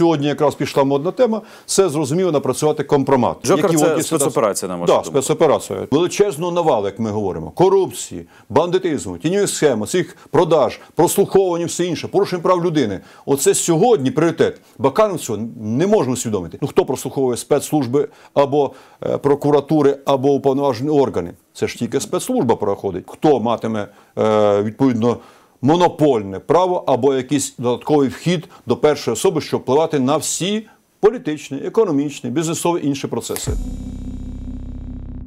сьогодні якраз пішла модна тема. Це зрозуміло напрацювати компромат. Джокер – це спецоперація на да, спецоперація. Величезну навалу, як ми говоримо, корупції, бандитизму, тіньові схеми, цих продаж, прослуховування, все інше, порушення прав людини. Оце сьогодні пріоритет. Баканом цього не можна усвідомити. Ну хто прослуховує спецслужби або е, прокуратури, або уповноважені органи? Це ж тільки спецслужба проходить. Хто матиме е, відповідно? монопольне право або якийсь додатковий вхід до першої особи, щоб впливати на всі політичні, економічні, бізнесові інші процеси.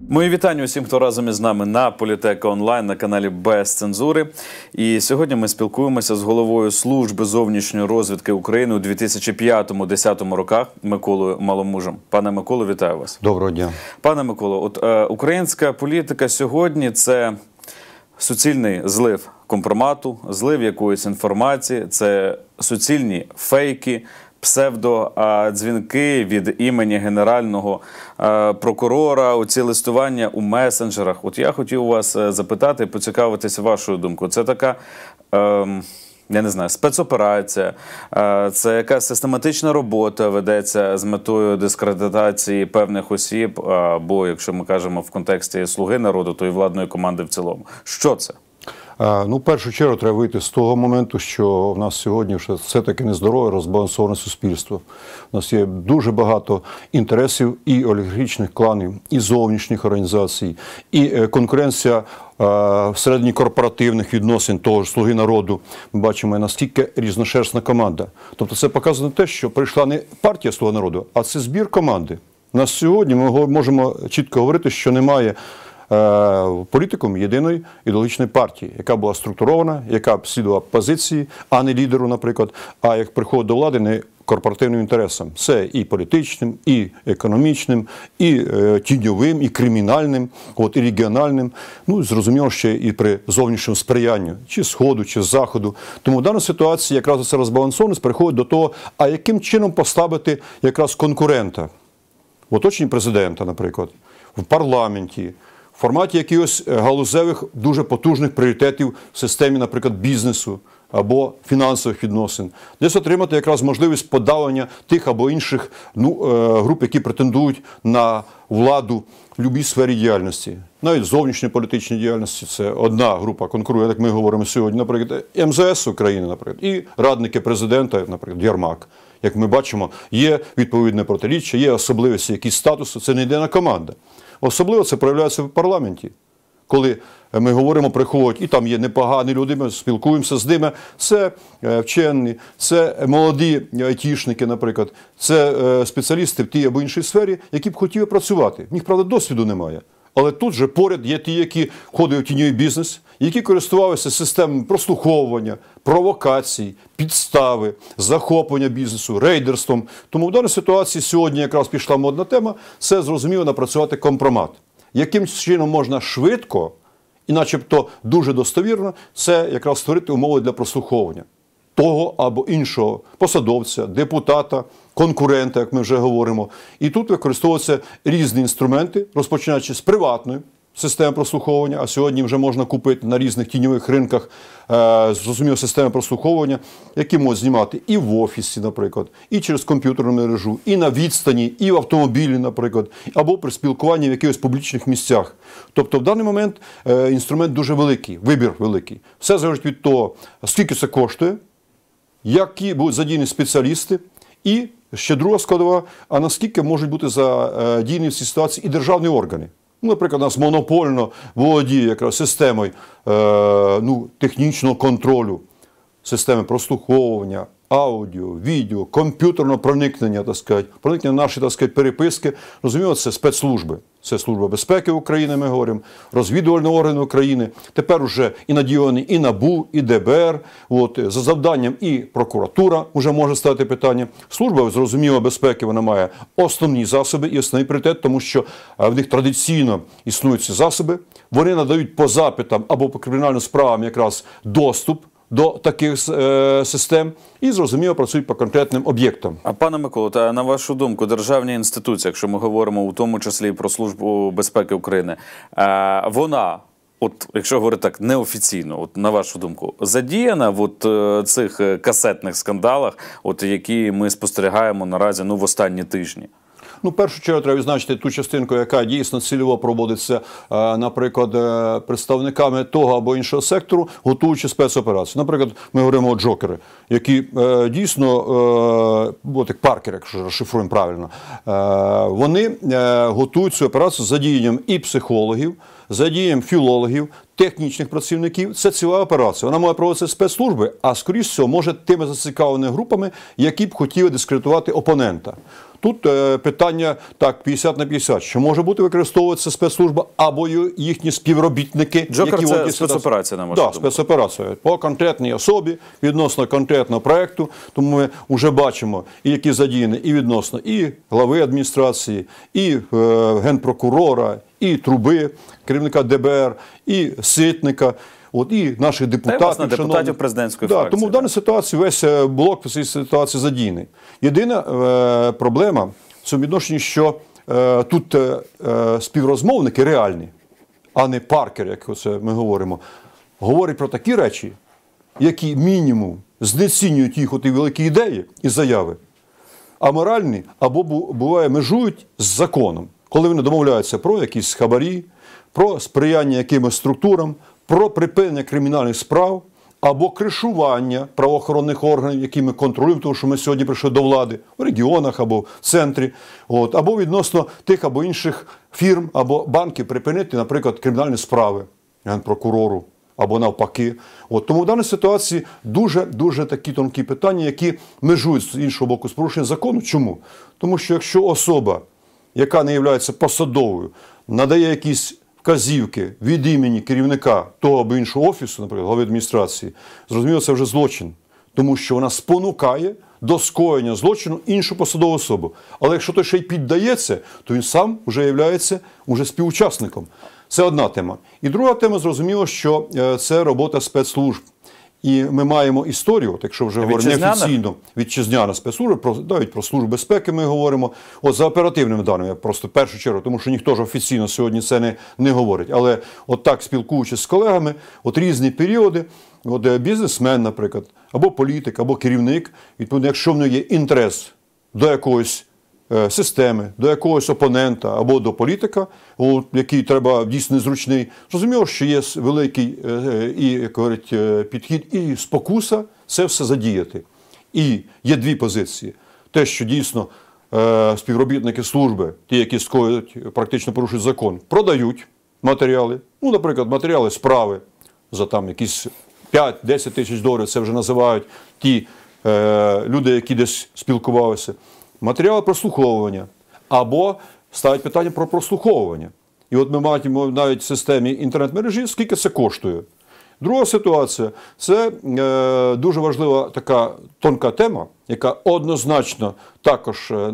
Мої вітання усім, хто разом із нами на Політека онлайн на каналі Без Цензури. І сьогодні ми спілкуємося з головою служби зовнішньої розвідки України у 2005-2010 роках Миколою Маломужем. Пане Миколо, вітаю вас. Доброго дня, пане Миколо. От е, українська політика сьогодні це суцільний злив компромату, злив якоїсь інформації, це суцільні фейки. Псевдодзвінки від імені генерального прокурора, оці листування у месенджерах. От я хотів вас е, запитати, поцікавитися вашою думкою. Це така. Ем я не знаю, спецоперація, е, це якась систематична робота ведеться з метою дискредитації певних осіб, або якщо ми кажемо в контексті слуги народу, то і владної команди в цілому. Що це? Е, ну, в першу чергу треба вийти з того моменту, що в нас сьогодні вже все таки нездорове розбалансоване суспільство. У нас є дуже багато інтересів і олігархічних кланів, і зовнішніх організацій, і е, конкуренція е, всередині корпоративних відносин того ж слуги народу. Ми бачимо наскільки різношерстна команда. Тобто, це показано те, що прийшла не партія «Слуга народу, а це збір команди. Нас сьогодні ми можемо чітко говорити, що немає Е, політиком єдиної ідеологічної партії, яка була структурована, яка слідувала позиції, а не лідеру, наприклад, а як приходить до влади не корпоративним інтересам. Це і політичним, і економічним, і е, тіньовим, і кримінальним, от і регіональним. Ну зрозуміло, ще і при зовнішньому сприянню чи сходу, чи заходу. Тому в даній ситуації якраз це розбалансованість приходить до того, а яким чином поставити якраз конкурента в оточенні президента, наприклад, в парламенті форматі якихось е, галузевих дуже потужних пріоритетів в системі, наприклад, бізнесу або фінансових відносин, десь отримати якраз можливість подавання тих або інших ну, е, груп, які претендують на владу в будь-якій сфері діяльності. Навіть зовнішньої політичної діяльності це одна група конкурує, як ми говоримо сьогодні, наприклад, МЗС України, наприклад, і радники президента, наприклад, Ярмак. Як ми бачимо, є відповідне протиріччя, є особливості, якісь статусу, це не єдина команда. Особливо це проявляється в парламенті. Коли е, ми говоримо, приходять, і там є непогані люди, ми спілкуємося з ними. Це е, вчені, це молоді айтішники, наприклад, це е, спеціалісти в тій або іншій сфері, які б хотіли працювати. В них, правда, досвіду немає. Але тут же поряд є ті, які ходять у тіньовий бізнес, які користувалися системами прослуховування, провокацій, підстави, захоплення бізнесу, рейдерством. Тому в даній ситуації сьогодні якраз пішла модна тема. Це зрозуміло напрацювати компромат, яким чином можна швидко і, начебто, дуже достовірно, це якраз створити умови для прослуховування того або іншого посадовця, депутата, конкурента, як ми вже говоримо. І тут використовуються різні інструменти, розпочинаючи з приватної системи прослуховування. А сьогодні вже можна купити на різних тіньових ринках е, зрозуміло системи прослуховування, які можуть знімати і в офісі, наприклад, і через комп'ютерну мережу, і на відстані, і в автомобілі, наприклад, або при спілкуванні в якихось публічних місцях. Тобто, в даний момент е, інструмент дуже великий, вибір великий. Все залежить від того, скільки це коштує які будуть задіяні спеціалісти, і ще друга складова: а наскільки можуть бути задіяні е, в цій ситуації і державні органи? Ну, Наприклад, у нас монопольно володіє якраз системою е, ну, технічного контролю, системи прослуховування аудіо, відео, комп'ютерного проникнення, так сказати, проникнення наші так сказати, переписки. Розуміємо, це спецслужби. Це Служба безпеки України, ми говоримо, розвідувальні органи України. Тепер вже і надіоні і НАБУ, і ДБР. От за завданням і прокуратура вже може стати питання. Служба зрозуміло безпеки вона має основні засоби і основний пріоритет, тому що е, в них традиційно існують ці засоби. Вони надають по запитам або по кримінальним справам якраз доступ до таких е, систем і зрозуміло працюють по конкретним об'єктам. А пане Миколо, та на вашу думку, державні інституції, якщо ми говоримо у тому числі про службу безпеки України, е, вона. От, якщо говорити так неофіційно, от на вашу думку, задіяна в от е, цих касетних скандалах, от які ми спостерігаємо наразі ну в останні тижні. Ну, першу чергу треба відзначити ту частинку, яка дійсно цільово проводиться, е, наприклад, е, представниками того або іншого сектору, готуючи спецоперацію. Наприклад, ми говоримо про джокери, які е, дійсно як паркери, якщо розшифруємо правильно, вони готують цю операцію за дієнням і психологів, за задіянням філологів технічних працівників. Це ціла операція. Вона має проводитися спецслужби, а скоріш всього, може тими зацікавленими групами, які б хотіли дискредитувати опонента. Тут е, питання так 50 на 50, що може бути використовуватися спецслужба або їхні співробітники, Джокер які це спецоперація на да, спецоперація по конкретній особі відносно конкретного проекту. Тому ми вже бачимо, і які задіяні і відносно і глави адміністрації, і е, генпрокурора, і труби керівника ДБР, і Ситника. От і наших депутатів Та, депутатів президентської да, фракції. Тому в даній ситуації весь е, блок в цій ситуації задійний. Єдина е, проблема в цьому відношенні, що е, тут е, е співрозмовники реальні, а не паркер, як оце ми говоримо, говорять про такі речі, які мінімум знецінюють їх і великі ідеї і заяви, а моральні або буває межують з законом, коли вони домовляються про якісь хабарі про сприяння якимось структурам, про припинення кримінальних справ або кришування правоохоронних органів, які ми контролюємо, тому що ми сьогодні прийшли до влади в регіонах або в центрі, от, або відносно тих або інших фірм або банків припинити, наприклад, кримінальні справи генпрокурору. Або навпаки, От тому в даній ситуації дуже дуже такі тонкі питання, які межують з іншого боку з порушенням закону. Чому? Тому що якщо особа, яка не є посадовою, надає якісь вказівки від імені керівника того або іншого офісу, наприклад, голови адміністрації, зрозуміло, це вже злочин, тому що вона спонукає до скоєння злочину іншу посадову особу. Але якщо той ще й піддається, то він сам вже є уже співучасником. Це одна тема. І друга тема зрозуміло, що е, це робота спецслужб. І ми маємо історію, от якщо вже говоримо неофіційно, вітчизняна спецслужба, про навіть про службу безпеки ми говоримо. От за оперативними даними, я просто в першу чергу, тому що ніхто ж офіційно сьогодні це не, не говорить. Але от так спілкуючись з колегами, от різні періоди. От е, бізнесмен, наприклад, або політик, або керівник, відповідно, якщо в нього є інтерес до якогось Е, системи, до якогось опонента або до політика, який треба дійсно зручний. Зрозуміло, що є великий е, е, і як говорить, підхід, і спокуса це все задіяти. І є дві позиції: те, що дійсно співробітники служби, ті, які скоють, практично порушують закон, продають матеріали. Ну, наприклад, матеріали справи за там якісь 5-10 тисяч доларів, це вже називають ті е, люди, які десь спілкувалися матеріали прослуховування або ставить питання про прослуховування. І от ми маємо навіть в системі інтернет-мережі, скільки це коштує. Друга ситуація це е, дуже важлива така тонка тема, яка однозначно також е,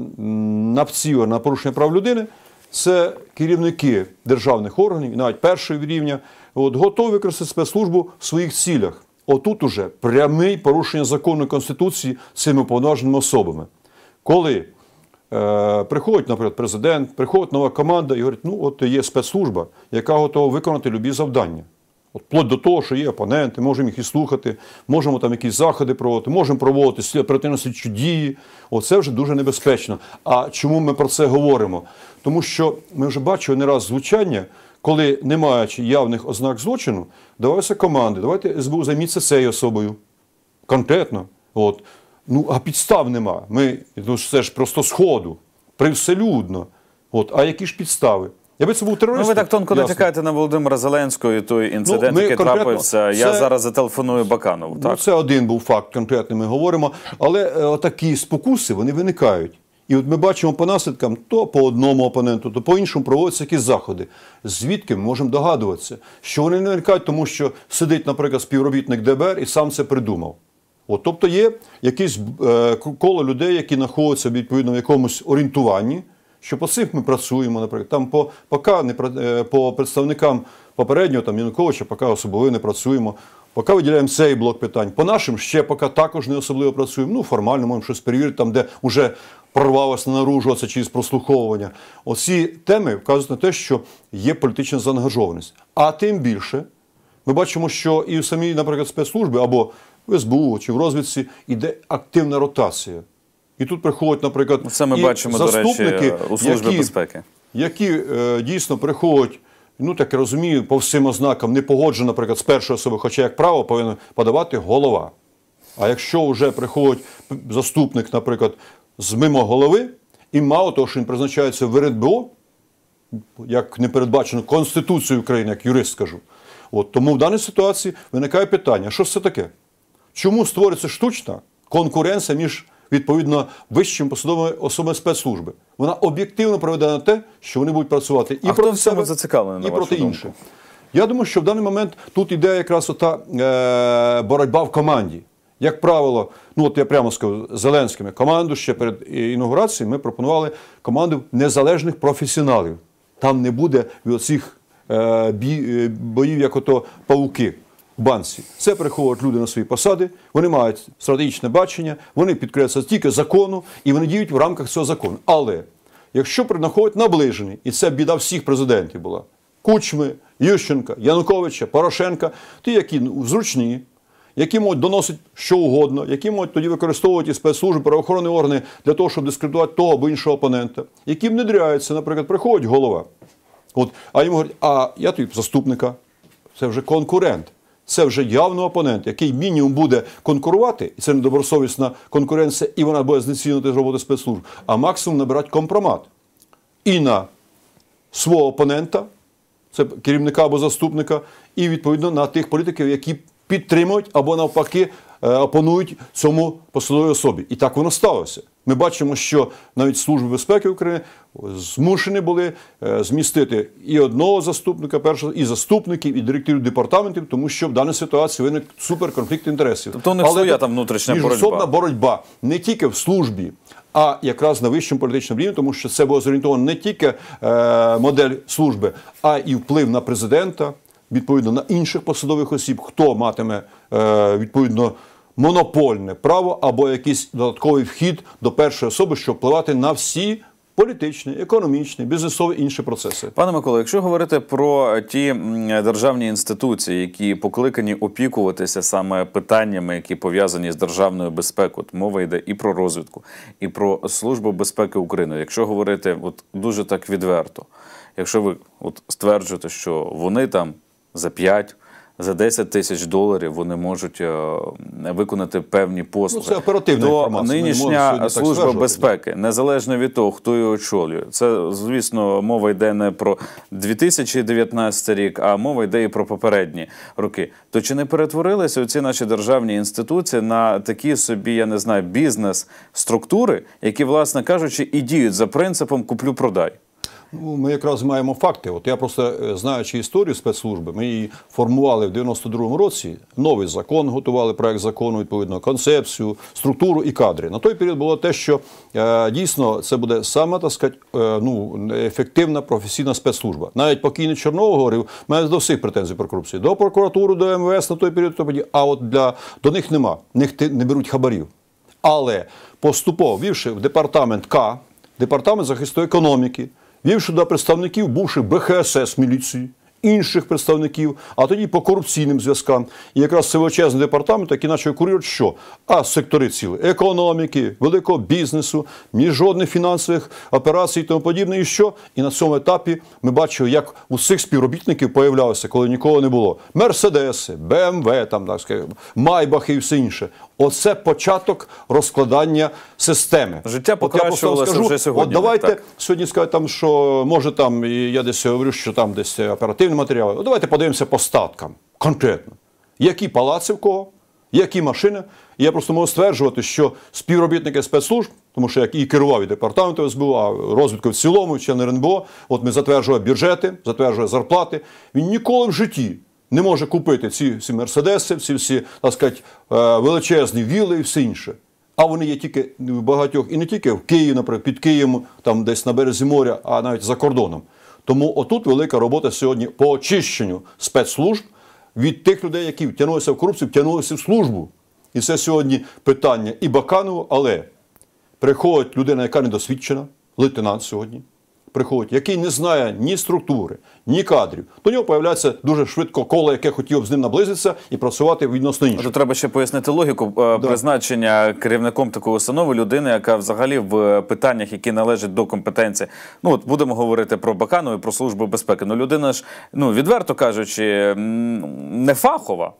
навціла на порушення прав людини. Це керівники державних органів, навіть першого рівня, от, готові використати спецслужбу в своїх цілях. Отут уже прямий порушення закону Конституції цими повноваженими особами коли е, приходить, наприклад, президент, приходить нова команда і говорить, ну от є спецслужба, яка готова виконати любі завдання. От Вплоть до того, що є опоненти, можемо їх і слухати, можемо там якісь заходи проводити, можемо проводити оперативно слідчі дії. Оце вже дуже небезпечно. А чому ми про це говоримо? Тому що ми вже бачили не раз звучання, коли, не маючи явних ознак злочину, давалися команди, давайте СБУ займіться цією особою. Конкретно. От. Ну, а підстав нема. Ми, ну, це ж просто сходу, привселюдно. От, а які ж підстави? Якби це був терорист. Ну, ви так тонко натякаєте на Володимира Зеленського і той ну, інцидент, ну, який трапився. Це... Я зараз зателефоную Баканову. Ну, Це один був факт, конкретний ми говоримо. Але е, такі спокуси вони виникають. І от ми бачимо по наслідкам то по одному опоненту, то по іншому проводяться якісь заходи. Звідки ми можемо догадуватися, що вони не виникають, тому що сидить, наприклад, співробітник ДБР і сам це придумав. От, Тобто є якісь е, коло людей, які знаходяться відповідно в якомусь орієнтуванні, що по цих ми працюємо, наприклад. Там по поки не е, по представникам попереднього там Януковича, поки особливо не працюємо. Поки виділяємо цей блок питань. По нашим ще поки також не особливо працюємо. Ну, формально можемо щось перевірити, там, де вже прорвалося наружуватися через прослуховування. Оці теми вказують на те, що є політична заангажованість. А тим більше. Ми бачимо, що і в самій, наприклад, спецслужби або в СБУ чи в розвідці йде активна ротація. І тут приходять, наприклад, це ми і бачимо заступники, до речі, у службі які, безпеки, які е, дійсно приходять. Ну, так я розумію, по всім ознакам не погоджено, наприклад, з першої особи, хоча як право повинен подавати голова. А якщо вже приходить заступник, наприклад, з мимо голови, і мало того, що він призначається в РДБО, як не передбачено Конституцією України, як юрист скажу, От Тому в даній ситуації виникає питання, що ж це таке? Чому створюється штучна конкуренція між, відповідно, вищими посадовими особами спецслужби? Вона об'єктивно проведе на те, що вони будуть працювати і а проти себе, і проти інших. Я думаю, що в даний момент тут іде якраз ота е, боротьба в команді. Як правило, ну от я прямо скажу Зеленськими команду ще перед інаугурацією ми пропонували команду незалежних професіоналів. Там не буде від цих Е, е, боїв, як ото пауки. в Банці це приховують люди на свої посади. Вони мають стратегічне бачення, вони підкреслюють тільки закону, і вони діють в рамках цього закону. Але якщо принаходять наближені, і це біда всіх президентів була Кучми, Ющенка, Януковича, Порошенка, ті, які зручні, які можуть доносити що угодно, які можуть тоді використовувати спецслужби, правоохоронні органи для того, щоб дискредитувати того або іншого опонента, які внедряються, наприклад, приходить голова. От, А йому говорять, а я тобі заступника, це вже конкурент, це вже явно опонент, який мінімум буде конкурувати, і це недобросовісна конкуренція, і вона буде знецінювати роботи спецслужб, а максимум набирати компромат. І на свого опонента, це керівника або заступника, і відповідно на тих політиків, які підтримують або навпаки Е, опонують цьому посадовій особі. І так воно сталося. Ми бачимо, що навіть служби безпеки України змушені були е, змістити і одного заступника, першого і заступників, і директорів департаментів, тому що в даній ситуації виник суперконфлікт інтересів. Тобто не своя там внутрішня боротьба. боротьба не тільки в службі, а якраз на вищому політичному рівні, тому що це було зорієнтовано не тільки е, модель служби, а і вплив на президента, відповідно на інших посадових осіб, хто матиме е, відповідно монопольне право або якийсь додатковий вхід до першої особи, щоб впливати на всі. Політичні, економічні, бізнесові інші процеси, пане Миколо, якщо говорити про ті державні інституції, які покликані опікуватися саме питаннями, які пов'язані з державною безпекою, от мова йде і про розвідку, і про службу безпеки України. Якщо говорити от дуже так відверто, якщо ви от стверджуєте, що вони там за 5, за 10 тисяч доларів вони можуть е, виконати певні послуги. Ну, це оперативна То інформація. нинішня служба безпеки, незалежно від того, хто її очолює. Це звісно, мова йде не про 2019 рік, а мова йде і про попередні роки. То чи не перетворилися ці наші державні інституції на такі собі, я не знаю, бізнес структури, які, власне кажучи, і діють за принципом куплю-продай. Ну, Ми якраз маємо факти. От я просто е, знаючи історію спецслужби, ми її формували в 92-му році. Новий закон готували проект закону, відповідно, концепцію, структуру і кадри. На той період було те, що е, дійсно це буде саме так сказати, е, ну, ефективна професійна спецслужба. Навіть покійний Чорнов говорив, мене до всіх претензій про корупцію. До прокуратури, до МВС на той період, то а от для до них нема, них не беруть хабарів. Але поступово вівши в департамент К, департамент захисту економіки вів сюди представників бувших БХСС міліції, інших представників, а тоді по корупційним зв'язкам. І якраз це величезний департамент, який наче курюють, що а сектори ціли економіки, великого бізнесу, ні жодних фінансових операцій, і тому подібне. І що? І на цьому етапі ми бачили, як у цих співробітників появлялося, коли нікого не було. Мерседеси, БМВ, там так скажімо, Майбахи і все інше. Оце початок розкладання системи. Життя покращувалося вже сьогодні. От Давайте так. сьогодні сказати там, що може там, і я десь говорю, що там десь е, оперативні матеріали. От давайте подивимося по статкам конкретно. Які палаци в кого, які машини. я просто можу стверджувати, що співробітники спецслужб, тому що як і керував і департамент СБУ, а розвідку в цілому, член РНБО, от ми затверджували бюджети, затверджували зарплати. Він ніколи в житті не може купити ці всі мерседеси, всі всі, так сказати, е, величезні віли і все інше. А вони є тільки в багатьох, і не тільки в Києві, наприклад, під Києвом, там десь на березі моря, а навіть за кордоном. Тому отут велика робота сьогодні по очищенню спецслужб від тих людей, які втягнулися в корупцію, втягнулися в службу. І це сьогодні питання і Баканову, але приходить людина, яка недосвідчена, лейтенант сьогодні приходить, який не знає ні структури, ні кадрів, до нього появляється дуже швидко коло, яке хотів з ним наблизитися і працювати відносно іншого. Треба ще пояснити логіку е, да. призначення керівником такої установи людини, яка взагалі в е, питаннях, які належать до компетенції. Ну от будемо говорити про Бакану і про службу безпеки. Ну людина ж ну відверто кажучи, не фахова.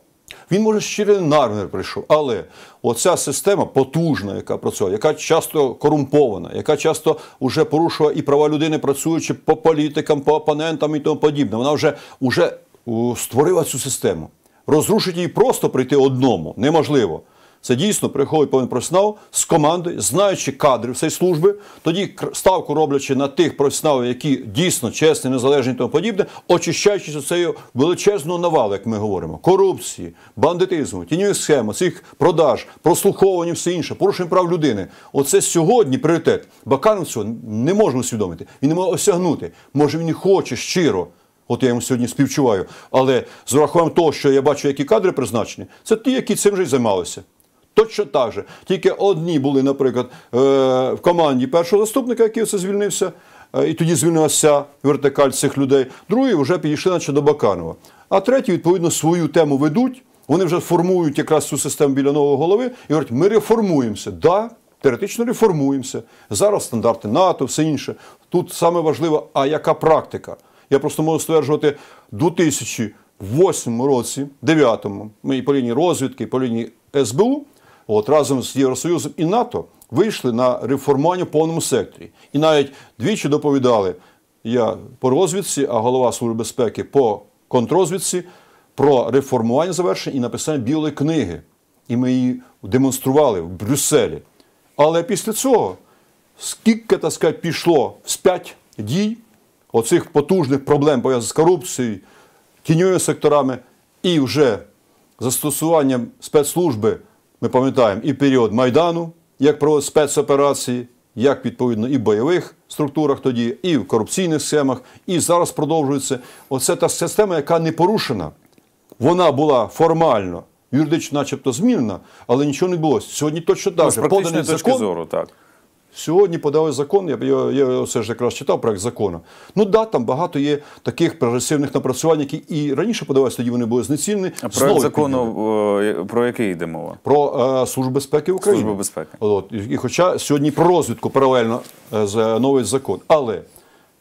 Він може з Нарнер прийшов, але оця система потужна, яка працює, яка часто корумпована, яка часто вже порушує і права людини, працюючи по політикам, по опонентам і тому подібне. Вона вже вже створила цю систему. Розрушити її просто прийти одному неможливо. Це дійсно приходить повний професіонал з командою, знаючи кадри всієї служби, тоді ставку роблячи на тих професіоналів, які дійсно чесні, незалежні і тому подібне, очищаючись від цієї величезного навалу, як ми говоримо, корупції, бандитизму, тіньових схем, цих продаж, прослуховування, все інше, порушення прав людини. Оце сьогодні пріоритет. Баканов цього не можемо усвідомити. Він не може осягнути. Може, він і хоче щиро. От я йому сьогодні співчуваю. Але з урахуванням того, що я бачу, які кадри призначені, це ті, які цим вже й займалися. Точно так же. Тільки одні були, наприклад, е, в команді першого заступника, який все звільнився, е, і тоді звільнилася вертикаль цих людей. Другі вже підійшли, наче до Баканова. А треті, відповідно, свою тему ведуть. Вони вже формують якраз цю систему біля нового голови і говорять, ми реформуємося. Да, Теоретично реформуємося. Зараз стандарти НАТО, все інше. Тут саме важливо, а яка практика? Я просто можу стверджувати, в 2008 році, 2009, ми і по лінії розвідки, і по лінії СБУ от разом з Євросоюзом і НАТО вийшли на реформування в повному секторі. І навіть двічі доповідали я по розвідці, а голова Служби безпеки по контрозвідці про реформування завершення і написання білої книги. І ми її демонстрували в Брюсселі. Але після цього скільки так сказати, пішло вспять дій оцих потужних проблем пов'язаних з корупцією, тіньовими секторами і вже застосуванням спецслужби ми пам'ятаємо і період Майдану, як про спецоперації, як відповідно і в бойових структурах тоді, і в корупційних схемах, і зараз продовжується. Оце та система, яка не порушена. Вона була формально, юридично, начебто, змінена, але нічого не було. Сьогодні точно так. Ну, же. Поданий закон, зору, так. Сьогодні подали закон, я я, це ж якраз читав проект закону. Ну да, там багато є таких прогресивних напрацювань, які і раніше подавалися, тоді вони були знецінені. А проект закону підняли. про який йде мова? Про е, Службу безпеки України. Служба безпеки. От, І хоча сьогодні про розвідку паралельно е, е, новий закон. Але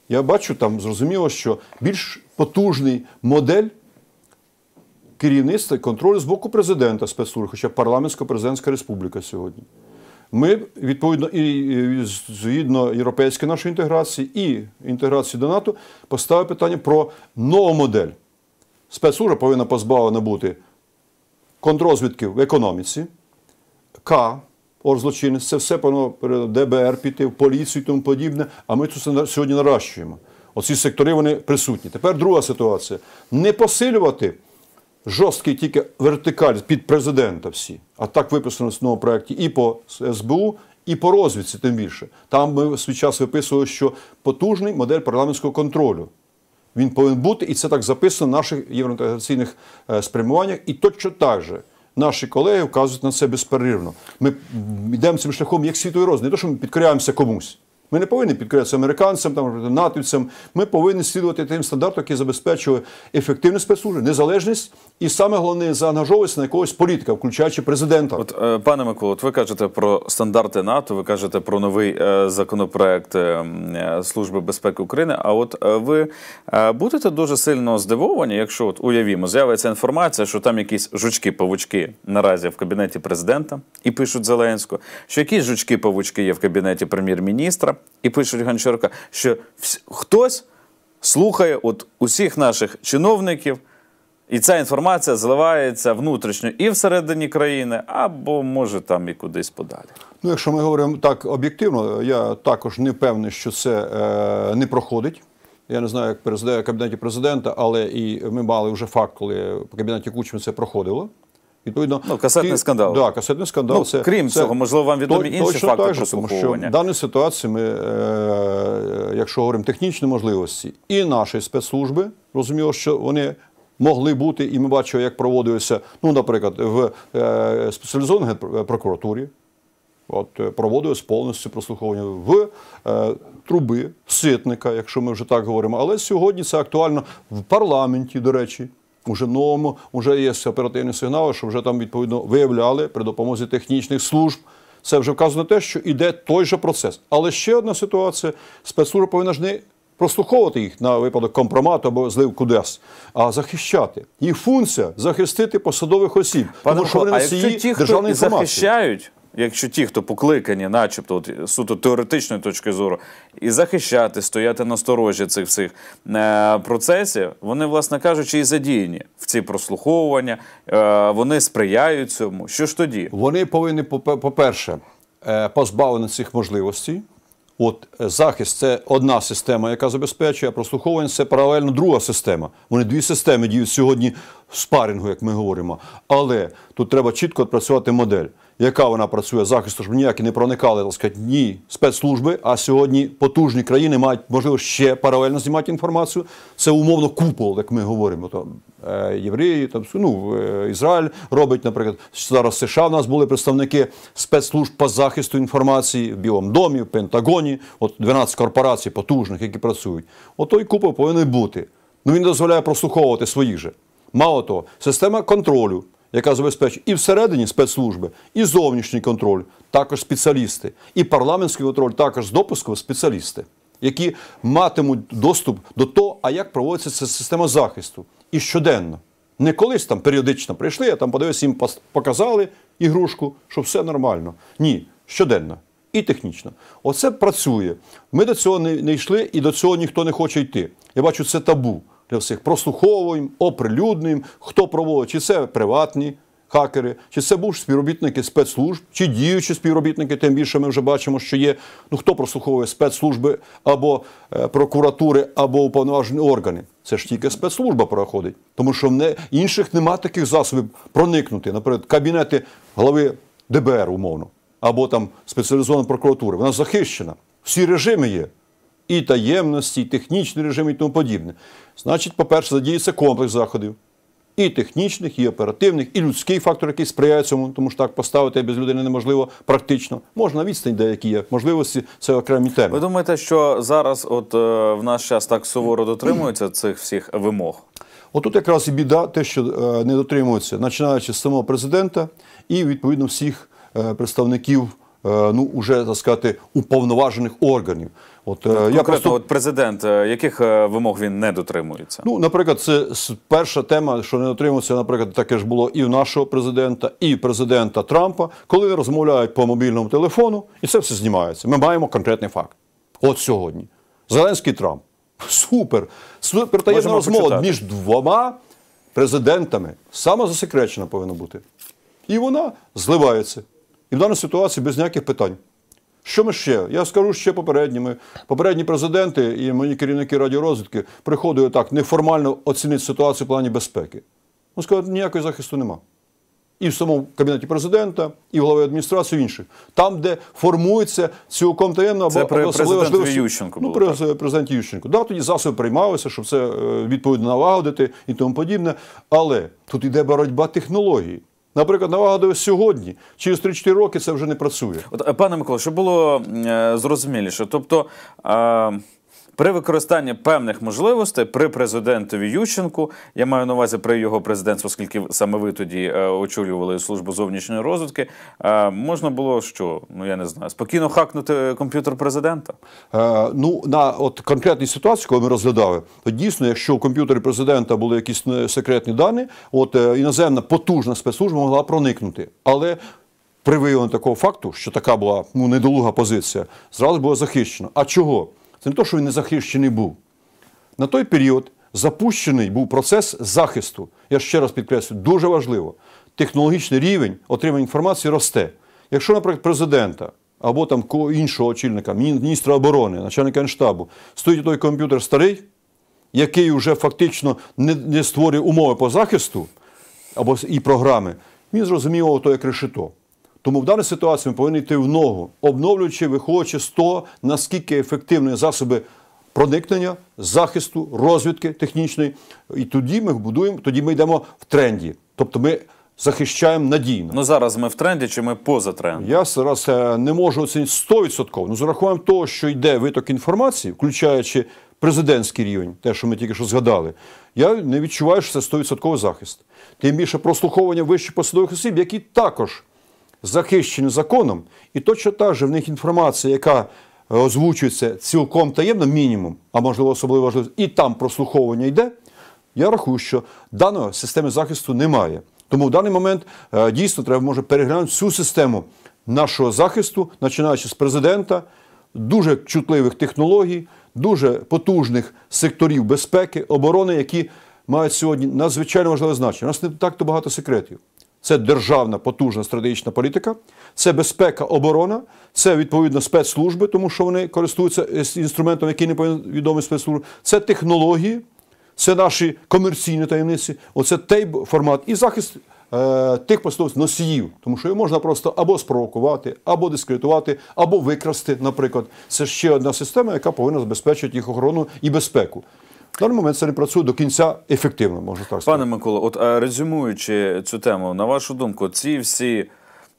я бачу там зрозуміло, що більш потужний модель. Керівництва і контролю з боку президента спецслужб, хоча парламентсько президентська республіка сьогодні. Ми відповідно і згідно європейської нашої інтеграції і інтеграції до НАТО поставили питання про нову модель. Спецслужба повинна позбавлена бути контрозвідків в економіці, К, орзлочинець, це все повинно ДБР піти, в поліцію і тому подібне. А ми це сьогодні наращуємо. Оці сектори вони присутні. Тепер друга ситуація: не посилювати жорсткий тільки вертикаль під президента всі. А так виписано в основному проєкті і по СБУ, і по розвідці, тим більше. Там ми свій час виписували, що потужний модель парламентського контролю. Він повинен бути, і це так записано в наших євроінтеграційних е, спрямуваннях. І точно так же наші колеги вказують на це безперервно. Ми йдемо цим шляхом як світовий роз. Не то, що ми підкоряємося комусь. Ми не повинні підкорятися американцям, там натівцям. Ми повинні слідувати тим стандартам, які забезпечує ефективність спецслужби, незалежність і саме головне заангажовуватися на якогось політика, включаючи президента. От е, пане Миколо, от ви кажете про стандарти НАТО, ви кажете про новий е, законопроект е, Служби безпеки України. А от ви будете дуже сильно здивовані, якщо от уявімо, з'явиться інформація, що там якісь жучки-павучки наразі в кабінеті президента і пишуть Зеленського, що якісь жучки-павучки є в кабінеті прем'єр-міністра і пишуть Гончарка, що хтось слухає от усіх наших чиновників, і ця інформація зливається внутрішньо і всередині країни, або може там і кудись подалі. Ну, якщо ми говоримо так об'єктивно, я також не певний, що це е, не проходить. Я не знаю, як перезадає кабінеті президента, але і ми мали вже факт, коли в кабінеті Кучми це проходило. Відповідно, ну, касетний ті, скандал. Да, касетний скандал. Ну, це, Крім це, цього, можливо, вам відомі то, інші точно факти так, тому що в даній ситуації ми, е, якщо говоримо технічні можливості, і наші спецслужби розуміло, що вони. Могли бути, і ми бачили, як проводилися, ну, наприклад, в е, спеціалізованій е, прокуратурі, от е, проводилось повністю прослуховування в е, труби ситника, якщо ми вже так говоримо. Але сьогодні це актуально в парламенті, до речі уже новому, вже є оперативні сигнали, що вже там відповідно виявляли при допомозі технічних служб. Це вже вказано те, що йде той же процес. Але ще одна ситуація: спецслужба повинна ж не прослуховувати їх на випадок компромату або злив кудес, а захищати. Їх функція захистити посадових осіб. Пане тому, що вони а якщо ті, хто захищають, якщо ті, хто покликані, начебто от, суто теоретичної точки зору, і захищати, стояти на сторожі цих всіх е, процесів, вони, власне кажучи, і задіяні в ці прослуховування, е, вони сприяють цьому. Що ж тоді? Вони повинні, по-перше, е, позбавлені цих можливостей. От е, захист це одна система, яка забезпечує, а прослуховування це паралельно друга система. Вони дві системи діють сьогодні в спарингу, як ми говоримо. Але тут треба чітко працювати модель яка вона працює захисту, щоб ніякі не проникали, так сказати, ні спецслужби. А сьогодні потужні країни мають можливо ще паралельно знімати інформацію. Це умовно купол, як ми говоримо. Там е, євреї, там ну, е, Ізраїль робить, наприклад, зараз США в нас були представники спецслужб по захисту інформації в Білому домі, в Пентагоні. От 12 корпорацій потужних, які працюють. Отой От купол повинен бути. Ну він дозволяє прослуховувати своїх же. Мало того, система контролю яка забезпечує і всередині спецслужби, і зовнішній контроль, також спеціалісти, і парламентський контроль, також з допуском спеціалісти, які матимуть доступ до того, а як проводиться ця система захисту. І щоденно. Не колись там періодично прийшли, я там подивився, їм показали ігрушку, що все нормально. Ні, щоденно. І технічно. Оце працює. Ми до цього не йшли, і до цього ніхто не хоче йти. Я бачу, це табу для всіх. Прослуховуємо, оприлюднюємо, хто проводить, чи це приватні хакери, чи це був співробітники спецслужб, чи діючі співробітники, тим більше ми вже бачимо, що є. Ну хто прослуховує спецслужби або е, прокуратури, або уповноважені органи. Це ж тільки спецслужба проходить, тому що не, інших нема таких засобів проникнути, наприклад, кабінети голови ДБР умовно, або там спеціалізованої прокуратури. Вона захищена. Всі режими є і таємності, і технічний режим, і тому подібне. Значить, по-перше, задіється комплекс заходів. І технічних, і оперативних, і людський фактор, який сприяє цьому, тому що так поставити без людини неможливо практично. Можна відстань, деякі є можливості, це окремі теми. Ви думаєте, що зараз, от е, в наш час так суворо дотримуються цих всіх вимог? Отут якраз і біда, те, що е, не дотримуються, починаючи з самого президента і відповідно всіх е, представників, ну уже так сказати, уповноважених органів. От ну, е, я просто от президент, е, яких е, вимог він не дотримується? Ну, наприклад, це перша тема, що не дотримується, наприклад, таке ж було і в нашого президента, і президента Трампа, коли розмовляють по мобільному телефону, і це все знімається. Ми маємо конкретний факт. От сьогодні. Зеленський Трамп. Супер! Супер таємна розмова почитати. між двома президентами. Саме засекречена повинна бути. І вона зливається. І в даній ситуації без ніяких питань. Що ми ще? Я скажу ще попередніми. Попередні президенти і мої керівники радіорозвідки приходили так неформально оцінити ситуацію в плані безпеки. Ну, сказали, ніякої захисту нема. І в самому кабінеті президента, і в голови адміністрації і інших. Там, де формується цілком таємно або особливо Президент Ющенко ну, при так. президенті Ющенко. Да, тоді засоби приймалися, щоб це е, відповідно налагодити і тому подібне. Але тут йде боротьба технологій. Наприклад, нагадую, сьогодні через 3-4 роки це вже не працює. От е, пане Микола, щоб було е, зрозуміліше, тобто. Е... При використанні певних можливостей при президентові Ющенку, я маю на увазі при його президентстві, оскільки саме ви тоді е, очолювали службу зовнішньої розвитки, е, можна було що, ну я не знаю, спокійно хакнути е, комп'ютер президента. Е, ну на от конкретній ситуації, коли ми розглядали, то дійсно, якщо у комп'ютері президента були якісь секретні дані, от іноземна потужна спецслужба могла проникнути, але при виявленні такого факту, що така була ну недолуга позиція, зразу було захищено. А чого? Це не то, що він не захищений був. На той період запущений був процес захисту. Я ще раз підкреслю, дуже важливо. Технологічний рівень отримання інформації росте. Якщо, наприклад, президента або там іншого очільника, міністра оборони, начальника генштабу, стоїть той комп'ютер старий, який вже фактично не, не створює умови по захисту або і програми, він зрозумів ото як решето. Тому в даній ситуації ми повинні йти в ногу, обновлюючи, виховуючи з того, наскільки ефективні засоби проникнення, захисту, розвідки технічної. І тоді ми будуємо, тоді ми йдемо в тренді. Тобто ми захищаємо надійно. Ну зараз ми в тренді чи ми поза трендом? Я зараз е, не можу оцінити 100%. Ну, з урахуванням того, що йде виток інформації, включаючи президентський рівень, те, що ми тільки що згадали, я не відчуваю, що це 100% захист. Тим більше прослуховування вищих посадових осіб, які також захищені законом, і точно так же в них інформація, яка е, озвучується цілком таємно, мінімум, а можливо особливо важливо, і там прослуховування йде. Я рахую, що даної системи захисту немає. Тому в даний момент е, дійсно треба може переглянути всю систему нашого захисту, починаючи з президента, дуже чутливих технологій, дуже потужних секторів безпеки, оборони, які мають сьогодні надзвичайно важливе значення. У нас не так то багато секретів. Це державна потужна стратегічна політика, це безпека, оборона, це відповідно спецслужби, тому що вони користуються е, інструментом, який не повинен відомий спецслужб, це технології, це наші комерційні таємниці, оце той формат і захист е, тих послідовців носіїв, тому що його можна просто або спровокувати, або дискредитувати, або викрасти. Наприклад, це ще одна система, яка повинна забезпечити їх охорону і безпеку. В даний момент це не працює до кінця ефективно, можна так сказати. Пане Микола, от е, резюмуючи цю тему, на вашу думку, ці всі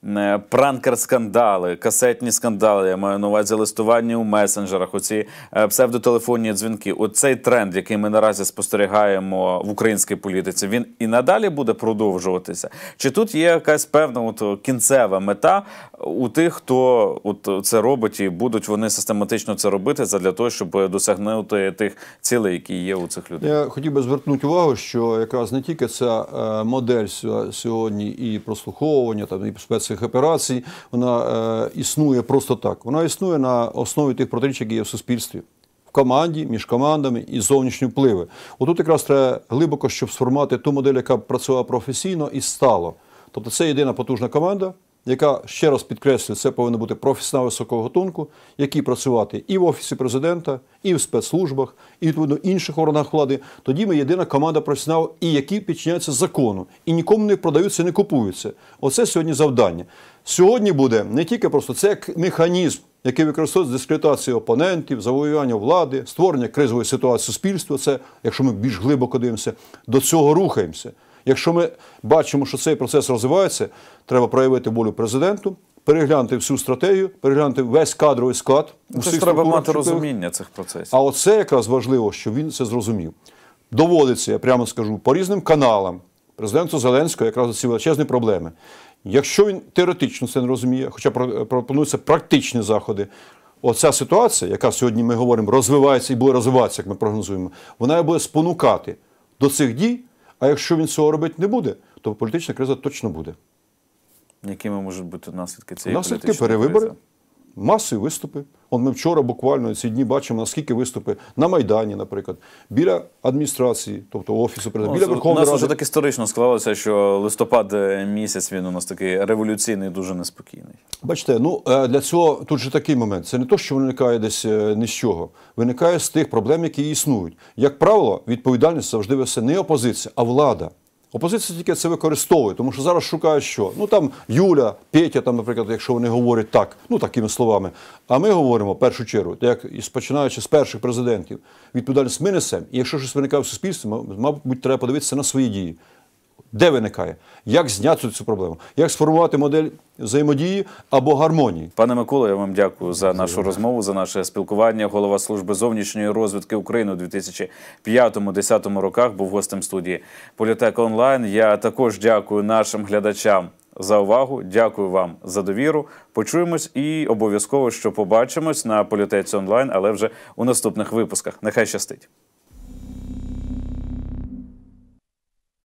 Е, пранкер-скандали, касетні скандали. Я маю на увазі листування у месенджерах. Оці е, псевдотелефонні дзвінки. Оцей тренд, який ми наразі спостерігаємо в українській політиці, він і надалі буде продовжуватися. Чи тут є якась певна от кінцева мета у тих, хто от це робить, і будуть вони систематично це робити для того, щоб досягнути тих цілей, які є у цих людей? Я хотів би звернути увагу, що якраз не тільки ця е, модель сьогодні і прослуховування там і спец цих операцій, вона е, існує просто так. Вона існує на основі тих протиріч, які є в суспільстві. В команді, між командами і зовнішні впливи. Отут якраз треба глибоко, щоб сформувати ту модель, яка працювала професійно і стало. Тобто це єдина потужна команда, яка ще раз підкреслюю, це повинна бути професіонал високого готунку, який працювати і в офісі президента, і в спецслужбах, і відповідно інших органах влади. Тоді ми єдина команда професіоналів, і які підчиняються закону, і нікому не продаються, не купуються. Оце сьогодні завдання. Сьогодні буде не тільки просто це як механізм. Який використовується дискредитацію опонентів, завоювання влади, створення кризової ситуації суспільства, це, якщо ми більш глибоко дивимося, до цього рухаємося. Якщо ми бачимо, що цей процес розвивається, треба проявити волю президенту, переглянути всю стратегію, переглянути весь кадровий склад. Це треба мати розуміння цих процесів. А оце якраз важливо, що він це зрозумів. Доводиться, я прямо скажу, по різним каналам президенту Зеленського якраз ці величезні проблеми. Якщо він теоретично це не розуміє, хоча пропонуються практичні заходи. Оця ситуація, яка сьогодні ми говоримо, розвивається і буде розвиватися, як ми прогнозуємо, вона буде спонукати до цих дій, а якщо він цього робити не буде, то політична криза точно буде. Якими можуть бути наслідки цієї наслідки перевибори? Кризи? масові виступи. Он ми вчора буквально ці дні бачимо, наскільки виступи на Майдані, наприклад, біля адміністрації, тобто офісу президента, біля Верховної Ради. У нас вже так історично склалося, що листопад е, місяць він у нас такий революційний, дуже неспокійний. Бачите, ну е, для цього тут же такий момент. Це не то, що виникає десь е, ні з чого. Виникає з тих проблем, які існують. Як правило, відповідальність завжди весе не опозиція, а влада. Опозиція тільки це використовує, тому що зараз шукають що. Ну там Юля, Петя, там, наприклад, якщо вони говорять так, ну такими словами. А ми говоримо в першу чергу, як і починаючи з перших президентів, відповідальність ми несемо. І якщо щось виникає в суспільстві, мабуть, треба подивитися на свої дії. Де виникає? Як зняти цю проблему? Як сформувати модель взаємодії або гармонії? Пане Миколо, я вам дякую за нашу розмову, за наше спілкування. Голова служби зовнішньої розвідки України у 2005-2010 роках був гостем студії політек Онлайн. Я також дякую нашим глядачам за увагу. Дякую вам за довіру. Почуємось і обов'язково, що побачимось на політеці онлайн, але вже у наступних випусках. Нехай щастить.